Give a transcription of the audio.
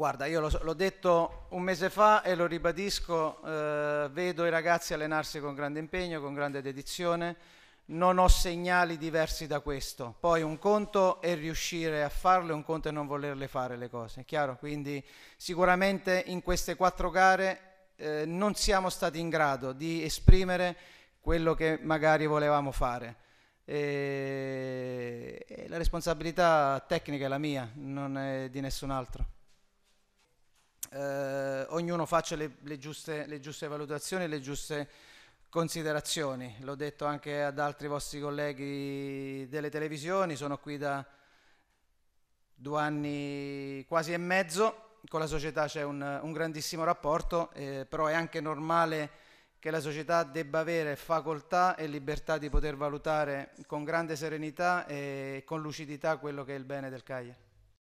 Guarda, io l'ho detto un mese fa e lo ribadisco, eh, vedo i ragazzi allenarsi con grande impegno, con grande dedizione, non ho segnali diversi da questo. Poi un conto è riuscire a farle, un conto è non volerle fare le cose, è chiaro? Quindi sicuramente in queste quattro gare eh, non siamo stati in grado di esprimere quello che magari volevamo fare. E la responsabilità tecnica è la mia, non è di nessun altro eh, ognuno faccia le, le, giuste, le giuste valutazioni e le giuste considerazioni. L'ho detto anche ad altri vostri colleghi delle televisioni, sono qui da due anni quasi e mezzo, con la società c'è un, un grandissimo rapporto, eh, però è anche normale che la società debba avere facoltà e libertà di poter valutare con grande serenità e con lucidità quello che è il bene del Cagliari.